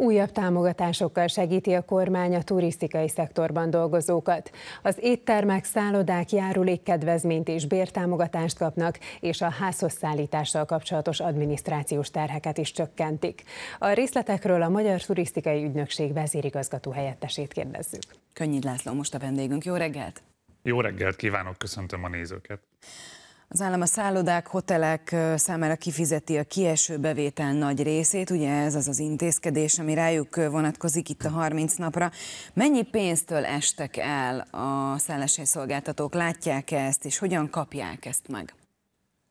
Újabb támogatásokkal segíti a kormány a turisztikai szektorban dolgozókat. Az éttermek, szállodák járulékkedvezményt és bértámogatást kapnak, és a házhoz szállítással kapcsolatos adminisztrációs terheket is csökkentik. A részletekről a Magyar Turisztikai Ügynökség vezérigazgató helyettesét kérdezzük. Könnyű László most a vendégünk. Jó reggelt! Jó reggelt kívánok, köszöntöm a nézőket! Az állam a szállodák, hotelek számára kifizeti a kieső bevétel nagy részét, ugye ez az az intézkedés, ami rájuk vonatkozik itt a 30 napra. Mennyi pénztől estek el a szolgáltatók? Látják -e ezt, és hogyan kapják ezt meg?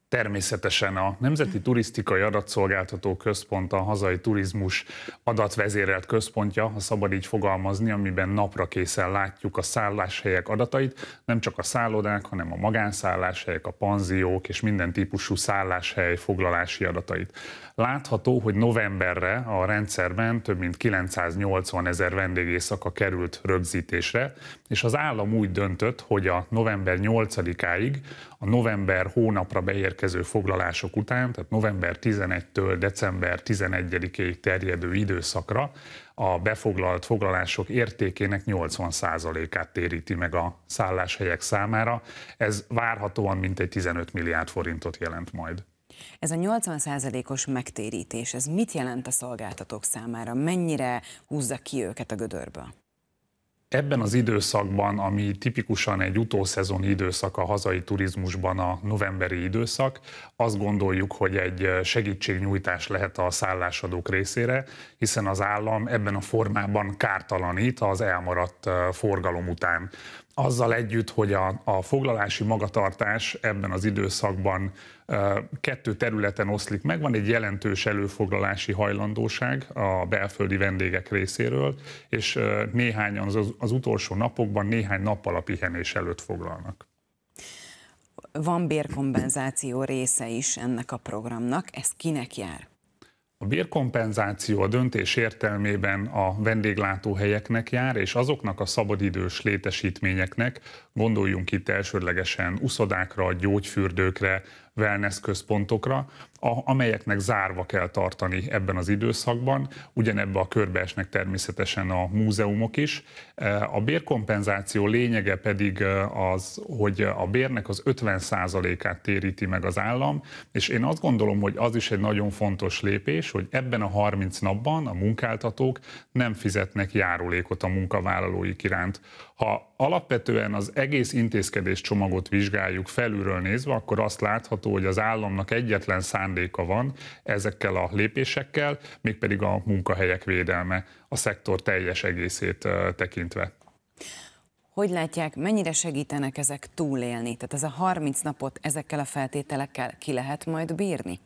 Természetesen a Nemzeti Turisztikai Adatszolgáltató Központ a hazai turizmus adatvezérelt központja, ha szabad így fogalmazni, amiben napra készen látjuk a szálláshelyek adatait, nem csak a szállodák, hanem a magánszálláshelyek, a panziók és minden típusú szálláshely foglalási adatait. Látható, hogy novemberre a rendszerben több mint 980 ezer vendégészaka került rögzítésre, és az állam úgy döntött, hogy a november 8-áig a november hónapra beérkező foglalások után, tehát november 11-től december 11-ig terjedő időszakra a befoglalt foglalások értékének 80%-át téríti meg a szálláshelyek számára. Ez várhatóan mintegy 15 milliárd forintot jelent majd. Ez a 80%-os megtérítés, ez mit jelent a szolgáltatók számára? Mennyire húzza ki őket a gödörből? Ebben az időszakban, ami tipikusan egy utószezoni időszak a hazai turizmusban, a novemberi időszak, azt gondoljuk, hogy egy segítségnyújtás lehet a szállásadók részére, hiszen az állam ebben a formában kártalanít az elmaradt eh, forgalom után azzal együtt, hogy a, a foglalási magatartás ebben az időszakban kettő területen oszlik meg, van egy jelentős előfoglalási hajlandóság a belföldi vendégek részéről, és néhányan az, az utolsó napokban, néhány nappal a pihenés előtt foglalnak. Van bérkompenzáció része is ennek a programnak, ez kinek jár? A bérkompenzáció a döntés értelmében a vendéglátóhelyeknek jár, és azoknak a szabadidős létesítményeknek, gondoljunk itt elsődlegesen uszodákra, gyógyfürdőkre, wellness központokra, a, amelyeknek zárva kell tartani ebben az időszakban. Ugyanebbe a körbe esnek természetesen a múzeumok is. E, a bérkompenzáció lényege pedig e, az, hogy a bérnek az 50%-át téríti meg az állam, és én azt gondolom, hogy az is egy nagyon fontos lépés, hogy ebben a 30 napban a munkáltatók nem fizetnek járulékot a munkavállalóik iránt. Ha alapvetően az egész intézkedés csomagot vizsgáljuk felülről nézve, akkor azt látható, hogy az államnak egyetlen szándéka van ezekkel a lépésekkel, mégpedig a munkahelyek védelme a szektor teljes egészét tekintve. Hogy látják, mennyire segítenek ezek túlélni? Tehát ez a 30 napot ezekkel a feltételekkel ki lehet majd bírni?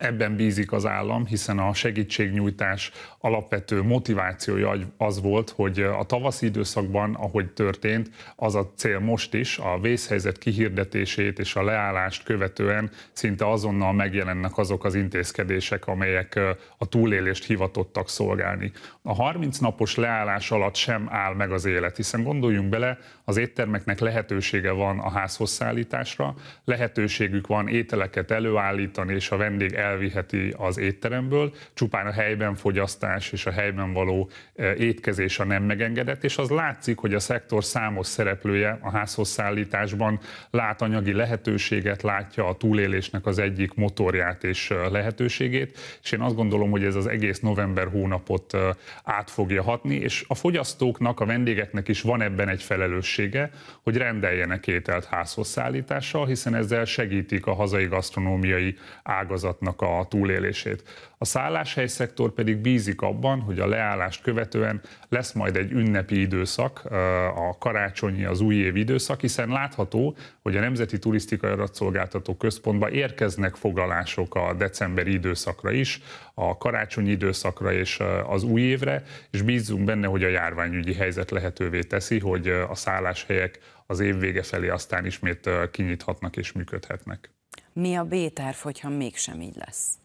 ebben bízik az állam, hiszen a segítségnyújtás alapvető motivációja az volt, hogy a tavaszi időszakban, ahogy történt, az a cél most is, a vészhelyzet kihirdetését és a leállást követően szinte azonnal megjelennek azok az intézkedések, amelyek a túlélést hivatottak szolgálni. A 30 napos leállás alatt sem áll meg az élet, hiszen gondoljunk bele, az éttermeknek lehetősége van a házhozszállításra, lehetőségük van ételeket előállítani és a vendég el elviheti az étteremből, csupán a helyben fogyasztás és a helyben való e, étkezés a nem megengedett, és az látszik, hogy a szektor számos szereplője a házhozszállításban lát anyagi lehetőséget, látja a túlélésnek az egyik motorját és e, lehetőségét, és én azt gondolom, hogy ez az egész november hónapot e, át fogja hatni, és a fogyasztóknak, a vendégeknek is van ebben egy felelőssége, hogy rendeljenek ételt házhozszállítással, hiszen ezzel segítik a hazai gasztronómiai ágazatnak a túlélését. A szektor pedig bízik abban, hogy a leállást követően lesz majd egy ünnepi időszak, a karácsonyi, az újév időszak, hiszen látható, hogy a Nemzeti Turisztikai Adatszolgáltató Központba érkeznek foglalások a decemberi időszakra is, a karácsonyi időszakra és az új évre, és bízunk benne, hogy a járványügyi helyzet lehetővé teszi, hogy a szálláshelyek az év vége felé aztán ismét kinyithatnak és működhetnek mi a B-terv, hogyha mégsem így lesz?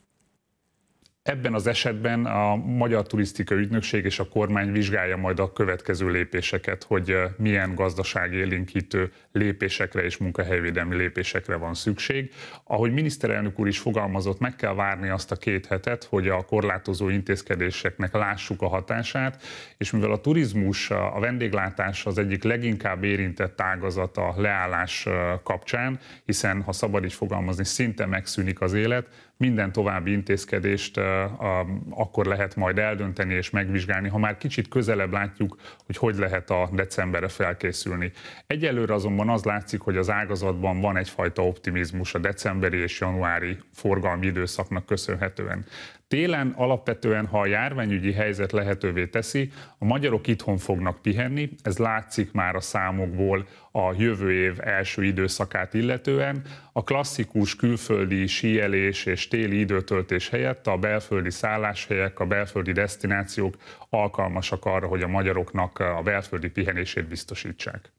Ebben az esetben a Magyar Turisztika Ügynökség és a kormány vizsgálja majd a következő lépéseket, hogy eh, milyen gazdaságélénkítő lépésekre és munkahelyvédelmi lépésekre van szükség. Ahogy miniszterelnök úr is fogalmazott, meg kell várni azt a két hetet, hogy a korlátozó intézkedéseknek lássuk a hatását, és mivel a turizmus, a vendéglátás az egyik leginkább érintett ágazat a leállás eh, kapcsán, hiszen ha szabad így fogalmazni, szinte megszűnik az élet, minden további intézkedést eh, a, akkor lehet majd eldönteni és megvizsgálni, ha már kicsit közelebb látjuk, hogy hogy lehet a decemberre felkészülni. Egyelőre azonban az látszik, hogy az ágazatban van egyfajta optimizmus a decemberi és januári forgalmi időszaknak köszönhetően. Télen alapvetően, ha a járványügyi helyzet lehetővé teszi, a magyarok itthon fognak pihenni, ez látszik már a számokból a jövő év első időszakát illetően. A klasszikus külföldi síelés és téli időtöltés helyett a belföldi belföldi szálláshelyek, a belföldi destinációk alkalmasak arra, hogy a magyaroknak a belföldi pihenését biztosítsák.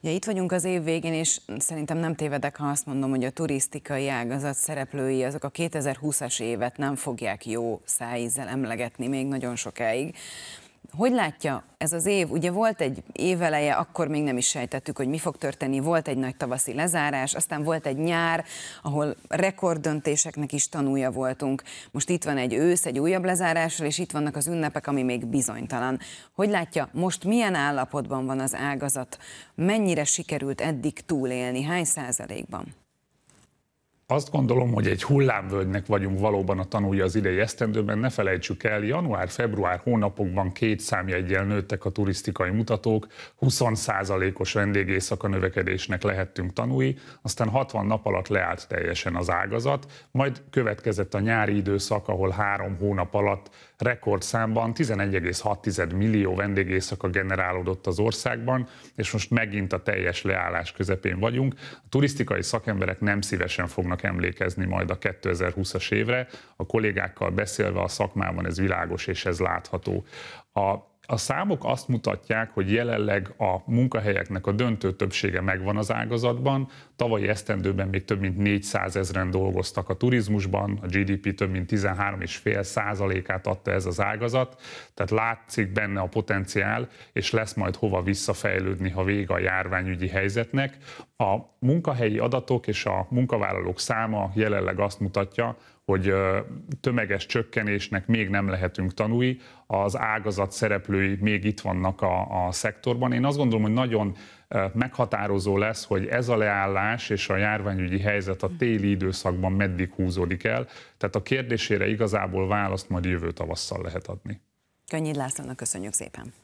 Ugye ja, itt vagyunk az év végén, és szerintem nem tévedek, ha azt mondom, hogy a turisztikai ágazat szereplői azok a 2020-as évet nem fogják jó szájízzel emlegetni még nagyon sokáig. Hogy látja ez az év? Ugye volt egy éveleje, akkor még nem is sejtettük, hogy mi fog történni, volt egy nagy tavaszi lezárás, aztán volt egy nyár, ahol rekorddöntéseknek is tanúja voltunk. Most itt van egy ősz, egy újabb lezárással, és itt vannak az ünnepek, ami még bizonytalan. Hogy látja, most milyen állapotban van az ágazat? Mennyire sikerült eddig túlélni? Hány százalékban? azt gondolom, hogy egy hullámvölgynek vagyunk valóban a tanulja az idei esztendőben. Ne felejtsük el, január-február hónapokban két számjegyel nőttek a turisztikai mutatók, 20%-os vendégészaka növekedésnek lehettünk tanúi, aztán 60 nap alatt leállt teljesen az ágazat, majd következett a nyári időszak, ahol három hónap alatt rekordszámban 11,6 millió vendégészaka generálódott az országban, és most megint a teljes leállás közepén vagyunk. A turisztikai szakemberek nem szívesen fognak emlékezni majd a 2020-as évre. A kollégákkal beszélve a szakmában ez világos és ez látható. A a számok azt mutatják, hogy jelenleg a munkahelyeknek a döntő többsége megvan az ágazatban. Tavalyi esztendőben még több mint 400 ezeren dolgoztak a turizmusban, a GDP több mint 13,5 százalékát adta ez az ágazat, tehát látszik benne a potenciál, és lesz majd hova visszafejlődni, ha vége a járványügyi helyzetnek. A munkahelyi adatok és a munkavállalók száma jelenleg azt mutatja, hogy tömeges csökkenésnek még nem lehetünk tanúi, az ágazat szereplői még itt vannak a, a szektorban. Én azt gondolom, hogy nagyon meghatározó lesz, hogy ez a leállás és a járványügyi helyzet a téli időszakban meddig húzódik el. Tehát a kérdésére igazából választ majd jövő tavasszal lehet adni. Könnyű Lászlónak köszönjük szépen!